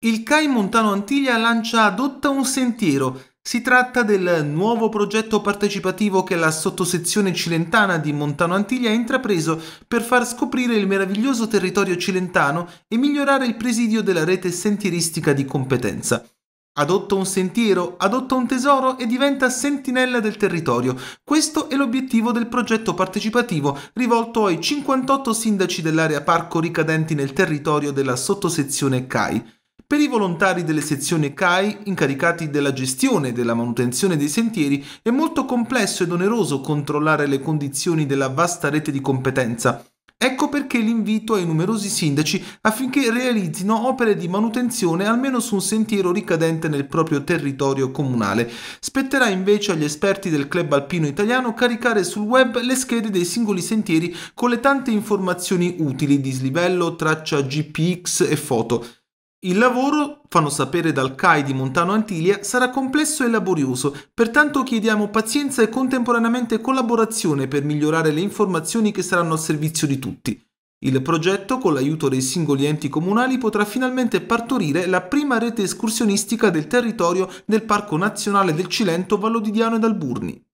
Il CAI Montano Antiglia lancia Adotta un sentiero. Si tratta del nuovo progetto partecipativo che la sottosezione cilentana di Montano Antiglia ha intrapreso per far scoprire il meraviglioso territorio cilentano e migliorare il presidio della rete sentieristica di competenza. Adotta un sentiero, adotta un tesoro e diventa sentinella del territorio. Questo è l'obiettivo del progetto partecipativo rivolto ai 58 sindaci dell'area parco ricadenti nel territorio della sottosezione CAI per i volontari delle sezioni CAI incaricati della gestione e della manutenzione dei sentieri è molto complesso ed oneroso controllare le condizioni della vasta rete di competenza. Ecco perché l'invito ai numerosi sindaci affinché realizzino opere di manutenzione almeno su un sentiero ricadente nel proprio territorio comunale. Spetterà invece agli esperti del club alpino italiano caricare sul web le schede dei singoli sentieri con le tante informazioni utili, dislivello, traccia GPX e foto. Il lavoro, fanno sapere dal CAI di Montano Antilia, sarà complesso e laborioso, pertanto chiediamo pazienza e contemporaneamente collaborazione per migliorare le informazioni che saranno al servizio di tutti. Il progetto, con l'aiuto dei singoli enti comunali, potrà finalmente partorire la prima rete escursionistica del territorio del Parco Nazionale del Cilento, Vallo di Diano ed Alburni.